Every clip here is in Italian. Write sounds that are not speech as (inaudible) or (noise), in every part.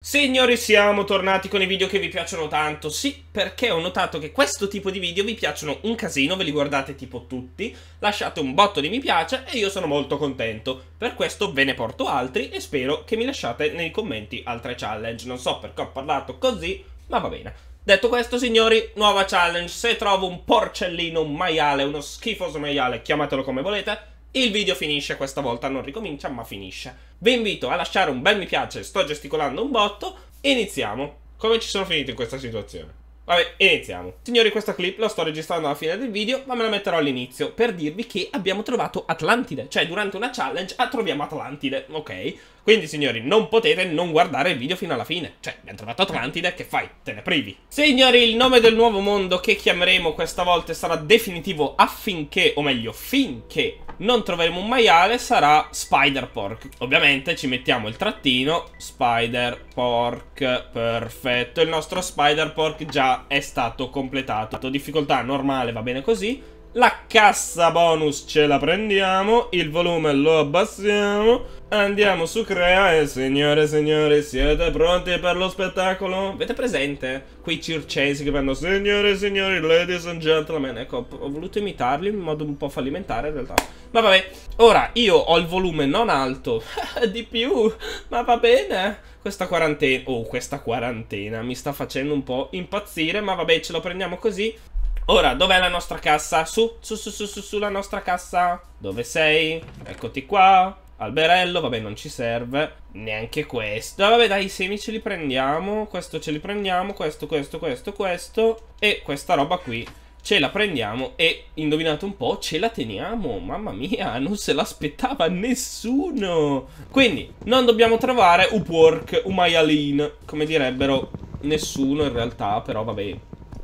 Signori siamo tornati con i video che vi piacciono tanto, sì perché ho notato che questo tipo di video vi piacciono un casino, ve li guardate tipo tutti, lasciate un botto di mi piace e io sono molto contento, per questo ve ne porto altri e spero che mi lasciate nei commenti altre challenge, non so perché ho parlato così ma va bene. Detto questo signori, nuova challenge, se trovo un porcellino, un maiale, uno schifoso maiale, chiamatelo come volete, il video finisce questa volta, non ricomincia ma finisce. Vi invito a lasciare un bel mi piace, sto gesticolando un botto, iniziamo. Come ci sono finito in questa situazione? Vabbè, iniziamo. Signori, questa clip la sto registrando alla fine del video, ma me la metterò all'inizio per dirvi che abbiamo trovato Atlantide. Cioè, durante una challenge ah, troviamo Atlantide, ok? Quindi, signori, non potete non guardare il video fino alla fine. Cioè, abbiamo trovato Atlantide, che fai? Te ne privi. Signori, il nome del nuovo mondo che chiameremo questa volta sarà definitivo affinché, o meglio, finché non troveremo un maiale, sarà Spider Pork. Ovviamente ci mettiamo il trattino, Spider Pork, perfetto. Il nostro Spider Pork già è stato completato. Difficoltà normale, va bene così. La cassa bonus ce la prendiamo, il volume lo abbassiamo, andiamo su crea e signore e signori siete pronti per lo spettacolo? Avete presente? Quei circesi che vanno signore e signori, ladies and gentlemen, ecco ho voluto imitarli in modo un po' fallimentare in realtà. Ma vabbè, ora io ho il volume non alto, (laughs) di più, ma va bene. Questa quarantena, oh questa quarantena mi sta facendo un po' impazzire, ma vabbè ce lo prendiamo così. Ora, dov'è la nostra cassa? Su, su, su, su, su, la nostra cassa. Dove sei? Eccoti qua. Alberello, vabbè, non ci serve. Neanche questo. Ah, vabbè, dai, i semi ce li prendiamo. Questo ce li prendiamo. Questo, questo, questo, questo. E questa roba qui ce la prendiamo e indovinate un po' ce la teniamo mamma mia (laughs) non se l'aspettava nessuno quindi non dobbiamo trovare Upwork, un maialin come direbbero nessuno in realtà però vabbè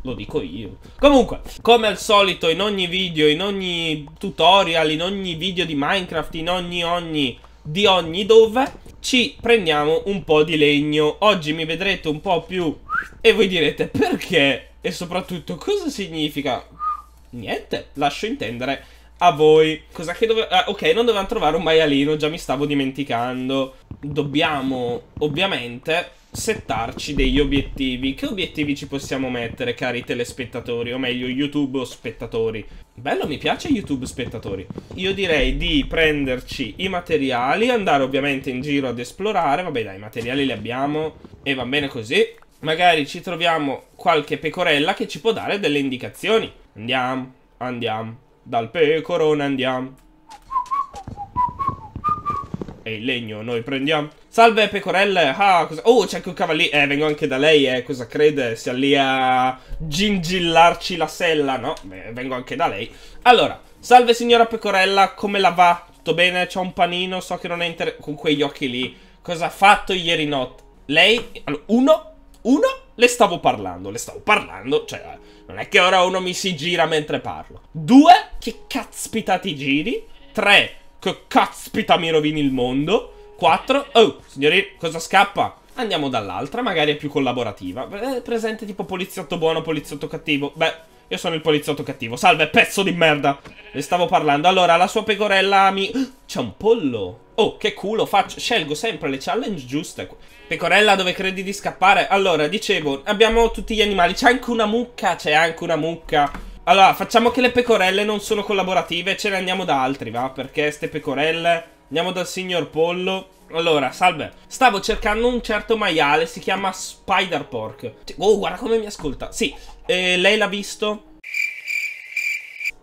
lo dico io. Comunque, come al solito in ogni video, in ogni tutorial, in ogni video di Minecraft, in ogni ogni di ogni dove, ci prendiamo un po' di legno. Oggi mi vedrete un po' più e voi direte perché e soprattutto cosa significa? Niente, lascio intendere a voi. Cosa che dove... Ah, ok, non dovevamo trovare un maialino, già mi stavo dimenticando. Dobbiamo, ovviamente, settarci degli obiettivi. Che obiettivi ci possiamo mettere, cari telespettatori? O meglio, YouTube spettatori? Bello, mi piace YouTube spettatori. Io direi di prenderci i materiali, andare ovviamente in giro ad esplorare. Vabbè dai, i materiali li abbiamo e va bene così. Magari ci troviamo qualche pecorella che ci può dare delle indicazioni. Andiamo, andiamo. Dal pecorone andiamo. E il legno noi prendiamo. Salve pecorelle! Ah, cosa... Oh, c'è anche un cavallino, Eh, vengo anche da lei, eh. Cosa crede? Sia lì a gingillarci la sella, no? Beh, vengo anche da lei. Allora, salve signora pecorella, come la va? Tutto bene? C'ho un panino, so che non è inter... Con quegli occhi lì. Cosa ha fatto ieri notte? Lei? Allora, uno? Uno? Le stavo parlando, le stavo parlando, cioè non è che ora uno mi si gira mentre parlo. Due, che cazzpita ti giri. Tre, che cazzpita mi rovini il mondo. Quattro, oh, signori, cosa scappa? Andiamo dall'altra, magari è più collaborativa. Eh, presente tipo poliziotto buono, poliziotto cattivo. Beh, io sono il poliziotto cattivo. Salve, pezzo di merda. Le stavo parlando. Allora, la sua pecorella mi... C'è un pollo. Oh, che culo, faccio, scelgo sempre le challenge giuste. Pecorella, dove credi di scappare? Allora, dicevo, abbiamo tutti gli animali. C'è anche una mucca, c'è anche una mucca. Allora, facciamo che le pecorelle non sono collaborative, ce ne andiamo da altri, va? Perché ste pecorelle... Andiamo dal signor Pollo. Allora, salve. Stavo cercando un certo maiale, si chiama Spider Pork. Oh, guarda come mi ascolta. Sì, eh, lei l'ha visto?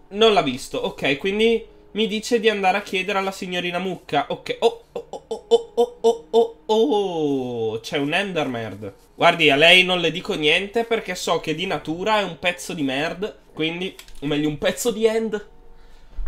Non l'ha visto, ok, quindi... Mi dice di andare a chiedere alla signorina Mucca. Ok. Oh oh, oh, oh, oh, oh, oh, oh, oh, oh, C'è un Endermerd. Guardi, a lei non le dico niente perché so che di natura è un pezzo di merda. Quindi, o meglio, un pezzo di end.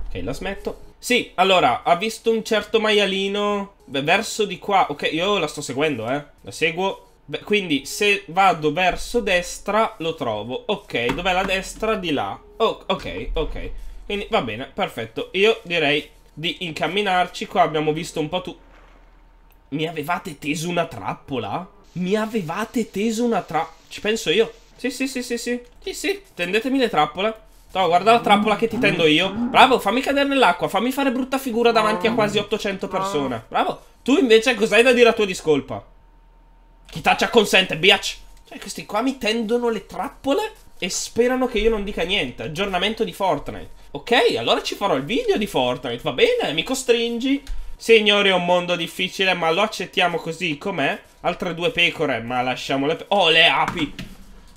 Ok, la smetto. Sì, allora, ha visto un certo maialino verso di qua. Ok, io la sto seguendo, eh. La seguo. Beh, quindi se vado verso destra lo trovo. Ok, dov'è la destra? Di là. Oh, ok, ok. Quindi va bene, perfetto. Io direi di incamminarci. Qua abbiamo visto un po' tu... Mi avevate teso una trappola? Mi avevate teso una trappola? Ci penso io. Sì, sì, sì, sì, sì. Sì, sì, tendetemi le trappole. No, guarda la trappola che ti tendo io. Bravo, fammi cadere nell'acqua, fammi fare brutta figura davanti a quasi 800 persone. Bravo. Tu invece cos'hai da dire a tua discolpa? Chi taccia consente, biatch. Cioè, questi qua mi tendono le trappole? e sperano che io non dica niente. Aggiornamento di Fortnite. Ok, allora ci farò il video di Fortnite, va bene? Mi costringi? Signori, è un mondo difficile, ma lo accettiamo così com'è. Altre due pecore, ma lasciamo le... Oh, le api!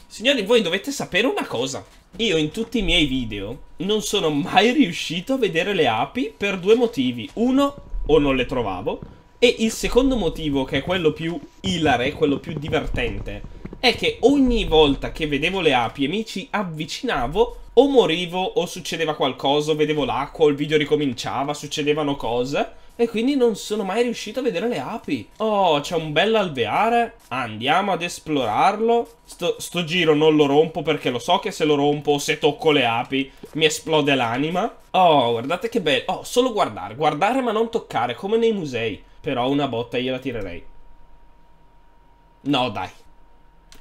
Signori, voi dovete sapere una cosa. Io in tutti i miei video non sono mai riuscito a vedere le api per due motivi. Uno, o non le trovavo. E il secondo motivo, che è quello più ilare, quello più divertente, è che ogni volta che vedevo le api e mi ci avvicinavo, o morivo o succedeva qualcosa, o vedevo l'acqua, o il video ricominciava, succedevano cose. E quindi non sono mai riuscito a vedere le api. Oh, c'è un bel alveare. Andiamo ad esplorarlo. Sto, sto giro non lo rompo perché lo so che se lo rompo o se tocco le api mi esplode l'anima. Oh, guardate che bello. Oh, solo guardare. Guardare ma non toccare, come nei musei. Però una botta gliela tirerei. No, dai.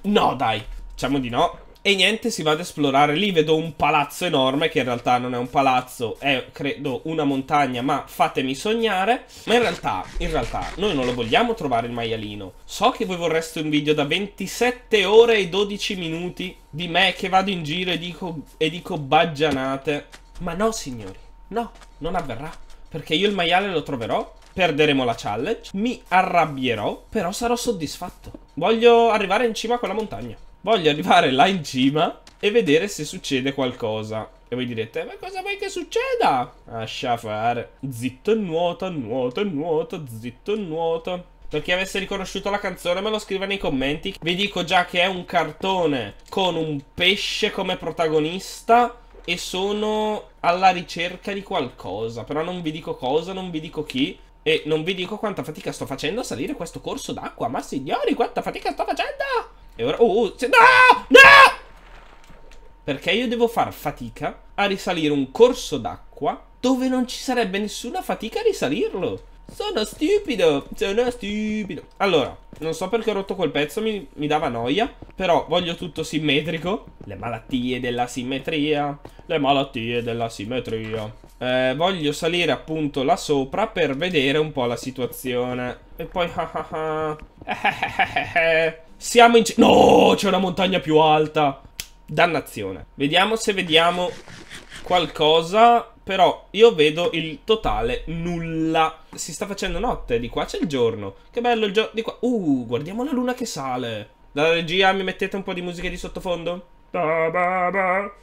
No, dai, diciamo di no. E niente, si va ad esplorare. Lì vedo un palazzo enorme, che in realtà non è un palazzo, è, credo, una montagna, ma fatemi sognare. Ma in realtà, in realtà, noi non lo vogliamo trovare il maialino. So che voi vorreste un video da 27 ore e 12 minuti di me che vado in giro e dico, e dico baggianate. Ma no, signori, no, non avverrà. Perché io il maiale lo troverò, perderemo la challenge, mi arrabbierò, però sarò soddisfatto. Voglio arrivare in cima a quella montagna. Voglio arrivare là in cima e vedere se succede qualcosa. E voi direte, ma cosa vuoi che succeda? Lascia fare. Zitto e nuota, nuota e nuota, zitto e nuota. Per chi avesse riconosciuto la canzone me lo scriva nei commenti. Vi dico già che è un cartone con un pesce come protagonista e sono alla ricerca di qualcosa, però non vi dico cosa, non vi dico chi e non vi dico quanta fatica sto facendo a salire questo corso d'acqua, ma signori quanta fatica sto facendo! E ora... Oh, oh se... no! No! Perché io devo far fatica a risalire un corso d'acqua dove non ci sarebbe nessuna fatica a risalirlo. Sono stupido, sono stupido. Allora, non so perché ho rotto quel pezzo, mi, mi, dava noia. Però voglio tutto simmetrico. Le malattie della simmetria. Le malattie della simmetria. Eh, voglio salire appunto là sopra per vedere un po' la situazione. E poi... Ah ah ah. Siamo in... No, c'è una montagna più alta. Dannazione. Vediamo se vediamo qualcosa però io vedo il totale nulla. Si sta facendo notte, di qua c'è il giorno. Che bello il giorno, di qua. Uh, guardiamo la luna che sale. Dalla regia mi mettete un po' di musica di sottofondo? Beh,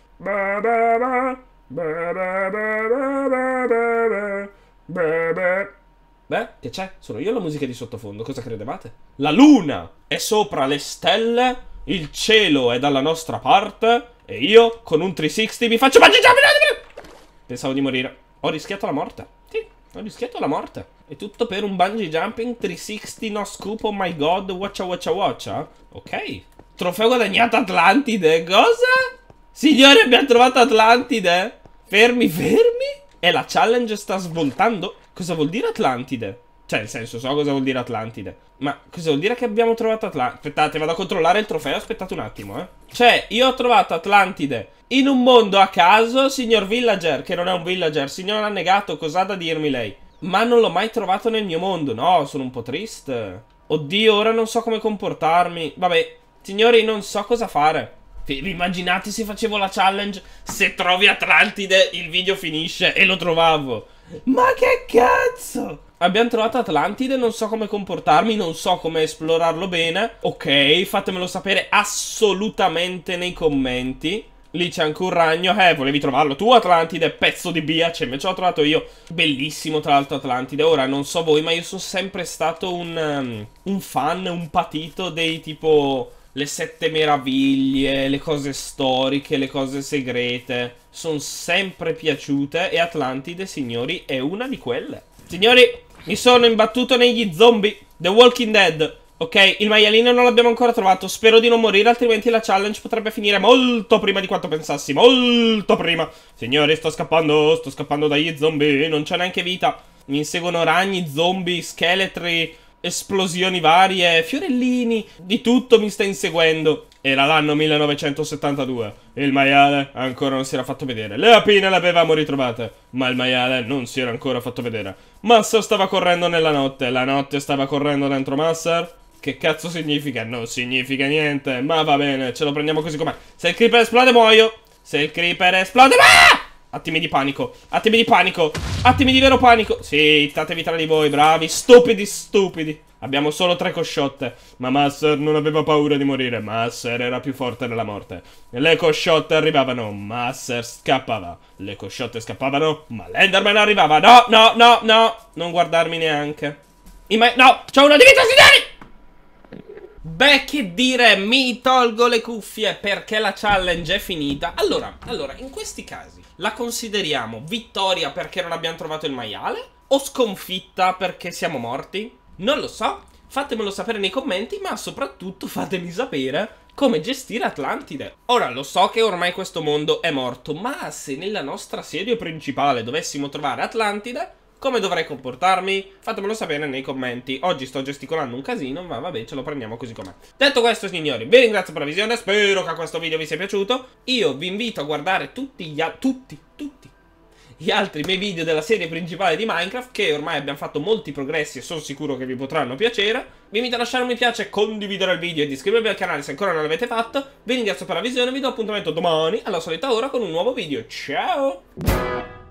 che c'è? Sono io la musica di sottofondo, cosa credevate? La luna è sopra le stelle, il cielo è dalla nostra parte e io con un 360 mi faccio... Pensavo di morire. Ho rischiato la morte. Sì, ho rischiato la morte. E tutto per un bungee jumping 360 no scoop, oh my god, watcha watcha watcha. Ok. Trofeo guadagnato Atlantide, cosa? Signore, abbiamo trovato Atlantide. Fermi, fermi. E la challenge sta svoltando. Cosa vuol dire Atlantide? Cioè, nel senso, so cosa vuol dire Atlantide. Ma cosa vuol dire che abbiamo trovato Atlantide? Aspettate, vado a controllare il trofeo, aspettate un attimo, eh. Cioè, io ho trovato Atlantide in un mondo a caso, signor villager, che non è un villager, signor annegato, cos'ha da dirmi lei? Ma non l'ho mai trovato nel mio mondo, no, sono un po' triste. Oddio, ora non so come comportarmi. Vabbè, signori, non so cosa fare. Vi immaginate se facevo la challenge? Se trovi Atlantide, il video finisce e lo trovavo. Ma che cazzo! Abbiamo trovato Atlantide, non so come comportarmi, non so come esplorarlo bene. Ok, fatemelo sapere assolutamente nei commenti. Lì c'è anche un ragno. Eh, volevi trovarlo tu, Atlantide, pezzo di biace. Cioè, Invece l'ho trovato io. Bellissimo, tra l'altro, Atlantide. Ora, non so voi, ma io sono sempre stato un, um, un fan, un patito dei tipo... Le sette meraviglie, le cose storiche, le cose segrete. Sono sempre piaciute e Atlantide, signori, è una di quelle. Signori, mi sono imbattuto negli zombie. The Walking Dead. Ok, il maialino non l'abbiamo ancora trovato. Spero di non morire, altrimenti la challenge potrebbe finire molto prima di quanto pensassi. Molto prima. Signori, sto scappando, sto scappando dagli zombie. Non c'è neanche vita. Mi inseguono ragni, zombie, scheletri, esplosioni varie, fiorellini. Di tutto mi sta inseguendo. Era l'anno 1972. Il maiale ancora non si era fatto vedere. Le apine le avevamo ritrovate, ma il maiale non si era ancora fatto vedere. Master stava correndo nella notte. La notte stava correndo dentro Master. Che cazzo significa? Non significa niente, ma va bene, ce lo prendiamo così com'è. Se il creeper esplode muoio! Se il creeper esplode... Ah! Attimi di panico, attimi di panico, attimi di vero panico. Sì, statevi tra di voi, bravi, stupidi, stupidi. Abbiamo solo tre cosciotte, ma Master non aveva paura di morire. Master era più forte della morte. Le cosciotte arrivavano, Master scappava. Le cosciotte scappavano, ma l'Enderman arrivava. No, no, no, no, non guardarmi neanche. I no, c'ho una di signori! Beh, che dire, mi tolgo le cuffie perché la challenge è finita. Allora, allora, in questi casi la consideriamo vittoria perché non abbiamo trovato il maiale? O sconfitta perché siamo morti? Non lo so, fatemelo sapere nei commenti, ma soprattutto fatemi sapere come gestire Atlantide. Ora lo so che ormai questo mondo è morto, ma se nella nostra serie principale dovessimo trovare Atlantide, come dovrei comportarmi? Fatemelo sapere nei commenti. Oggi sto gesticolando un casino, ma vabbè, ce lo prendiamo così com'è. Detto questo, signori, vi ringrazio per la visione, spero che questo video vi sia piaciuto. Io vi invito a guardare tutti gli altri... Tutti, tutti gli altri miei video della serie principale di Minecraft che ormai abbiamo fatto molti progressi e sono sicuro che vi potranno piacere. Vi invito a lasciare un mi piace, condividere il video e iscrivervi al canale se ancora non l'avete fatto. Vi ringrazio per la visione, e vi do appuntamento domani alla solita ora con un nuovo video. Ciao!